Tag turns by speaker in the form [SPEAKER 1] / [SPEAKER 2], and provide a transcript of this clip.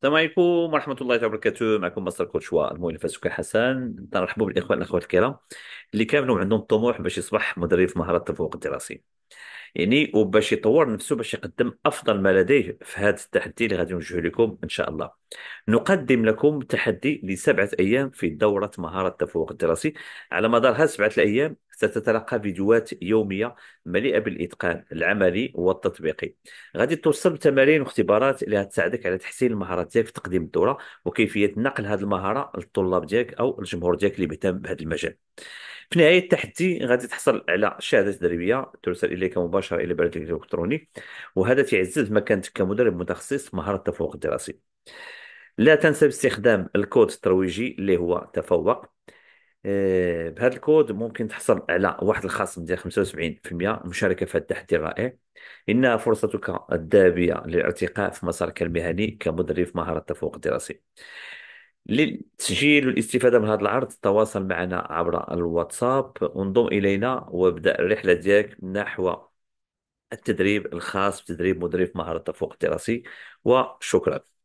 [SPEAKER 1] السلام عليكم ورحمة الله وبركاته معكم مصدر كوتشوا المؤلف سكر حسن نرحبوا بالإخوان الأخوات الكرام اللي كاملوا عندهم طموح باش يصبح مدرب في مهارة التفوق الدراسي يعني وباش يطور نفسه باش يقدم أفضل ما لديه في هذا التحدي اللي غادي نوجهه لكم إن شاء الله نقدم لكم تحدي لسبعة أيام في دورة مهارة التفوق الدراسي على مدار هذه سبعة الأيام ستتلقى فيديوهات يومية مليئة بالإتقان العملي والتطبيقي غادي توصل بتمارين واختبارات اللي غتساعدك على تحسين المهارات ديالك في تقديم الدورة وكيفية نقل هذه المهارة للطلاب ديالك أو الجمهور ديالك اللي مهتم بهذا المجال في نهاية التحدي غادي تحصل على شهادة تدريبية ترسل إليك مباشرة إلى بريدك الإلكتروني وهذا تيعزز مكانتك كمدرب متخصص في مهارة التفوق الدراسي لا تنسى باستخدام الكود الترويجي اللي هو تفوق آه، بهذا الكود ممكن تحصل على واحد الخصم ديال 75% مشاركة في التحدي الرائع إنها فرصتك الذهبية للارتقاء في مسارك المهني كمدرب في مهارة التفوق الدراسي للتسجيل والاستفادة من هذا العرض تواصل معنا عبر الواتساب وانضم إلينا وابدأ الرحلة ديالك نحو التدريب الخاص بتدريب مدرب مهارة التفوق الدراسي وشكرا